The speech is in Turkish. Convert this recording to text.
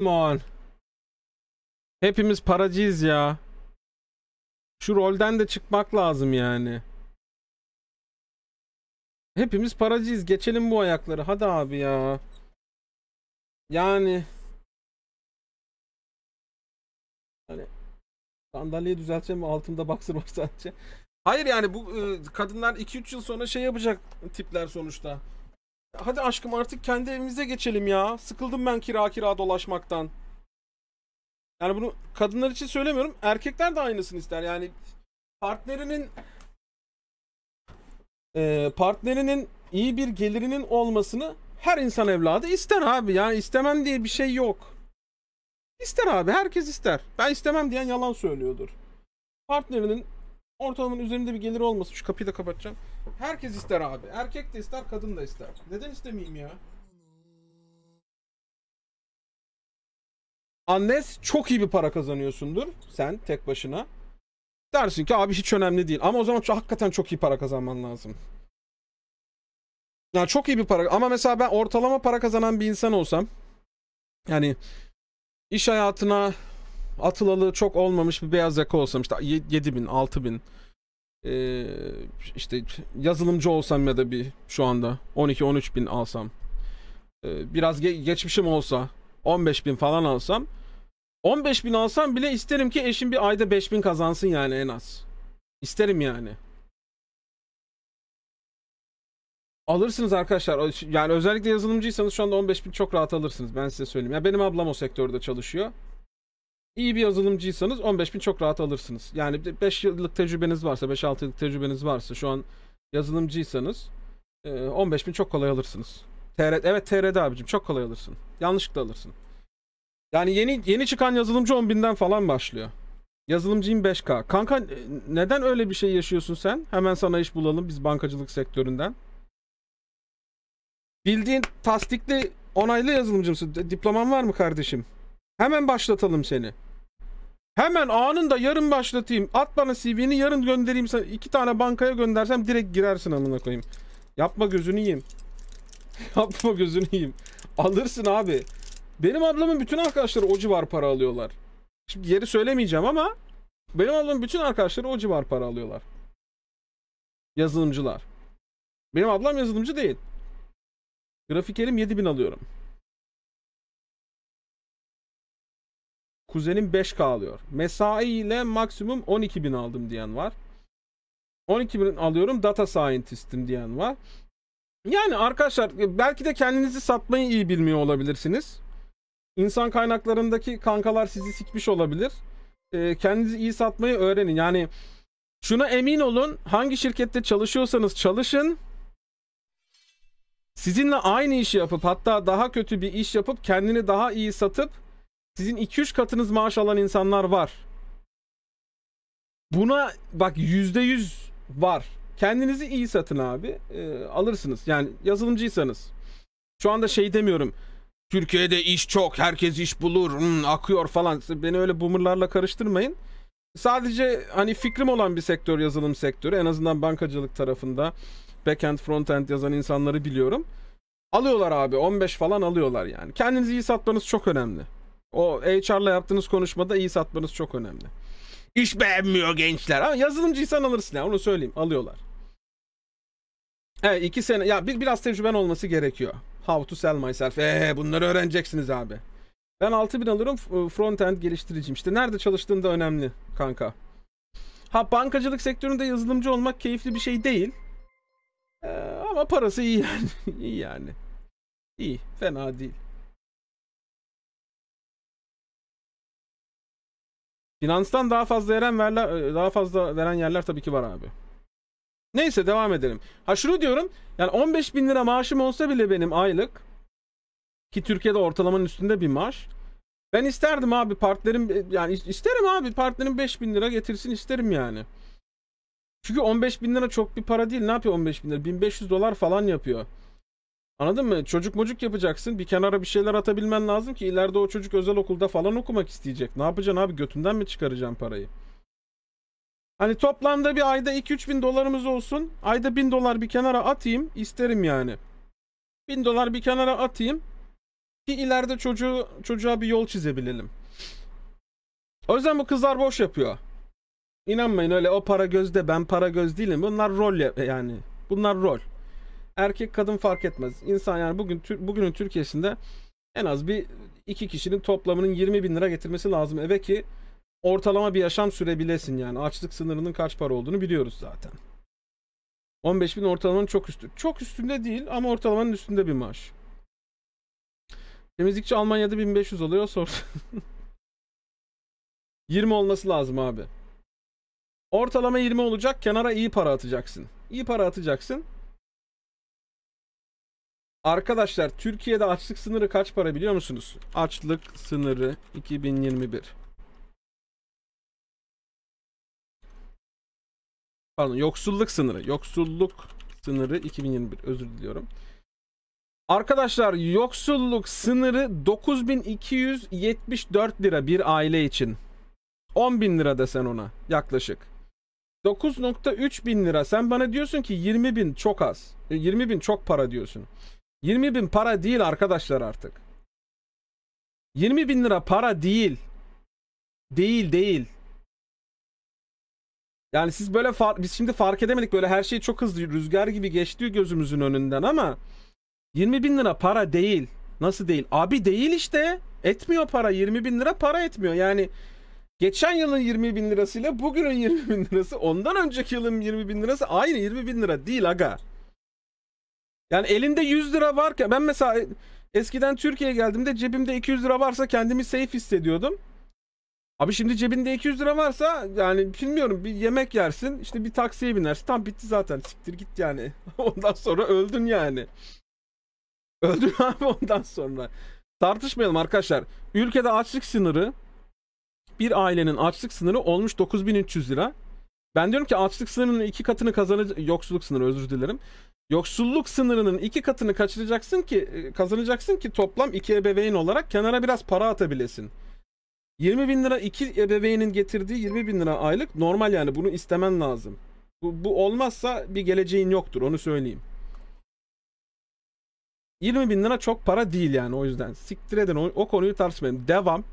Come on. Hepimiz paracıyız ya. Şu rolden de çıkmak lazım yani. Hepimiz paracıyız. Geçelim bu ayakları. Hadi abi ya. Yani. Hani sandalyeyi düzelteceğim altımda baksın var sadece. Hayır yani bu e, kadınlar 2-3 yıl sonra şey yapacak tipler sonuçta. Hadi aşkım artık kendi evimize geçelim ya. Sıkıldım ben kira kira dolaşmaktan. Yani bunu kadınlar için söylemiyorum. Erkekler de aynısını ister. Yani partnerinin e, partnerinin iyi bir gelirinin olmasını her insan evladı ister abi. Yani istemem diye bir şey yok. İster abi herkes ister. Ben istemem diyen yalan söylüyordur. Partnerinin Ortalamanın üzerinde bir gelir olmasın. Şu kapıyı da kapatacağım. Herkes ister abi. Erkek de ister, kadın da ister. Neden istemeyeyim ya? Annes çok iyi bir para kazanıyorsundur. Sen tek başına. Dersin ki abi hiç önemli değil. Ama o zaman çok, hakikaten çok iyi para kazanman lazım. Yani çok iyi bir para. Ama mesela ben ortalama para kazanan bir insan olsam. Yani iş hayatına atılalı çok olmamış bir beyaz yaka olsam işte 7 bin 6 bin ee, işte yazılımcı olsam ya da bir şu anda 12-13 bin alsam ee, biraz ge- geçmişim olsa 15 bin falan alsam 15 bin alsam bile isterim ki eşim bir ayda 5 bin kazansın yani en az isterim yani Alırsınız arkadaşlar. Yani özellikle yazılımcıysanız şu anda 15 bin çok rahat alırsınız. Ben size söyleyeyim. Ya benim ablam o sektörde çalışıyor iyi bir yazılımcıysanız 15 bin çok rahat alırsınız. Yani 5 yıllık tecrübeniz varsa, 5-6 yıllık tecrübeniz varsa şu an yazılımcıysanız 15 e, bin çok kolay alırsınız. TR, evet TRD abicim çok kolay alırsın. Yanlışlıkla alırsın. Yani yeni yeni çıkan yazılımcı 10 binden falan başlıyor. Yazılımcıyım 5K. Kanka e, neden öyle bir şey yaşıyorsun sen? Hemen sana iş bulalım biz bankacılık sektöründen. Bildiğin tasdikli onaylı yazılımcımsın. Diploman var mı kardeşim? Hemen başlatalım seni. Hemen anında yarın başlatayım. At bana CV'ni yarın göndereyim sana. iki tane bankaya göndersem direkt girersin amına koyayım. Yapma gözünü yiyeyim. Yapma gözünü yiyeyim. Alırsın abi. Benim ablamın bütün arkadaşları o civar para alıyorlar. Şimdi yeri söylemeyeceğim ama benim ablamın bütün arkadaşları o civar para alıyorlar. Yazılımcılar. Benim ablam yazılımcı değil. Grafikerim 7000 alıyorum. Kuzenim 5K alıyor. Mesai ile maksimum 12.000 aldım diyen var. 12.000 alıyorum data scientist'im diyen var. Yani arkadaşlar belki de kendinizi satmayı iyi bilmiyor olabilirsiniz. İnsan kaynaklarındaki kankalar sizi sikmiş olabilir. E, kendinizi iyi satmayı öğrenin. Yani şuna emin olun hangi şirkette çalışıyorsanız çalışın. Sizinle aynı işi yapıp hatta daha kötü bir iş yapıp kendini daha iyi satıp sizin 2-3 katınız maaş alan insanlar var. Buna bak %100 var. Kendinizi iyi satın abi. E, alırsınız. Yani yazılımcıysanız. Şu anda şey demiyorum. Türkiye'de iş çok. Herkes iş bulur. Hmm, akıyor falan. Beni öyle boomerlarla karıştırmayın. Sadece hani fikrim olan bir sektör yazılım sektörü. En azından bankacılık tarafında backend frontend yazan insanları biliyorum. Alıyorlar abi 15 falan alıyorlar yani. Kendinizi iyi satmanız çok önemli. O HR'la yaptığınız konuşmada iyi satmanız çok önemli. İş beğenmiyor gençler. Ha, yazılımcıysan alırsın ya onu söyleyeyim. Alıyorlar. Evet iki sene. Ya bir, biraz tecrüben olması gerekiyor. How to sell myself. Eee bunları öğreneceksiniz abi. Ben 6000 alırım frontend geliştiriciyim. İşte nerede çalıştığın da önemli kanka. Ha bankacılık sektöründe yazılımcı olmak keyifli bir şey değil. Ee, ama parası iyi yani. iyi yani. İyi fena değil. Finanstan daha fazla veren yerler, e, daha fazla veren yerler tabii ki var abi. Neyse devam edelim. Ha şunu diyorum. Yani 15 bin lira maaşım olsa bile benim aylık ki Türkiye'de ortalamanın üstünde bir maaş. Ben isterdim abi partnerim e, yani isterim abi partnerim 5 bin lira getirsin isterim yani. Çünkü 15 bin lira çok bir para değil. Ne yapıyor 15 bin lira? 1500 dolar falan yapıyor. Anladın mı? Çocuk mucuk yapacaksın. Bir kenara bir şeyler atabilmen lazım ki ileride o çocuk özel okulda falan okumak isteyecek. Ne yapacaksın abi? Götünden mi çıkaracaksın parayı? Hani toplamda bir ayda 2-3 bin dolarımız olsun. Ayda bin dolar bir kenara atayım. isterim yani. Bin dolar bir kenara atayım. Ki ileride çocuğu, çocuğa bir yol çizebilelim. O yüzden bu kızlar boş yapıyor. İnanmayın öyle o para gözde ben para göz değilim. Bunlar rol yani. Bunlar rol erkek kadın fark etmez. İnsan yani bugün bugünün Türkiye'sinde en az bir iki kişinin toplamının 20 bin lira getirmesi lazım eve ki ortalama bir yaşam sürebilesin yani açlık sınırının kaç para olduğunu biliyoruz zaten. 15 bin ortalamanın çok üstü. Çok üstünde değil ama ortalamanın üstünde bir maaş. Temizlikçi Almanya'da 1500 oluyor sorsun. 20 olması lazım abi. Ortalama 20 olacak. Kenara iyi para atacaksın. İyi para atacaksın. Arkadaşlar Türkiye'de açlık sınırı kaç para biliyor musunuz? Açlık sınırı 2021. Pardon yoksulluk sınırı. Yoksulluk sınırı 2021 özür diliyorum. Arkadaşlar yoksulluk sınırı 9274 lira bir aile için. 10 bin lira desen ona yaklaşık. 9.3 bin lira. Sen bana diyorsun ki 20 bin çok az. 20 e, bin çok para diyorsun. 20 bin para değil arkadaşlar artık. 20 bin lira para değil. Değil değil. Yani siz böyle biz şimdi fark edemedik böyle her şey çok hızlı rüzgar gibi geçti gözümüzün önünden ama 20 bin lira para değil. Nasıl değil? Abi değil işte. Etmiyor para 20 bin lira para etmiyor yani geçen yılın 20 bin lirasıyla bugünün 20 bin lirası ondan önceki yılın 20 bin lirası aynı 20 bin lira değil aga. Yani elinde 100 lira varken ben mesela eskiden Türkiye'ye geldiğimde cebimde 200 lira varsa kendimi safe hissediyordum. Abi şimdi cebinde 200 lira varsa yani bilmiyorum bir yemek yersin işte bir taksiye binersin tam bitti zaten siktir git yani. ondan sonra öldün yani. Öldün abi ondan sonra. Tartışmayalım arkadaşlar. Ülkede açlık sınırı bir ailenin açlık sınırı olmuş 9300 lira. Ben diyorum ki açlık sınırının iki katını kazanacak yoksulluk sınırı özür dilerim. Yoksulluk sınırının iki katını kaçıracaksın ki e, kazanacaksın ki toplam iki ebeveyn olarak kenara biraz para atabilesin. 20 bin lira iki ebeveynin getirdiği 20 bin lira aylık normal yani bunu istemen lazım. Bu, bu olmazsa bir geleceğin yoktur onu söyleyeyim. 20 bin lira çok para değil yani o yüzden. Siktir edin o, o konuyu tartışmayalım. Devam.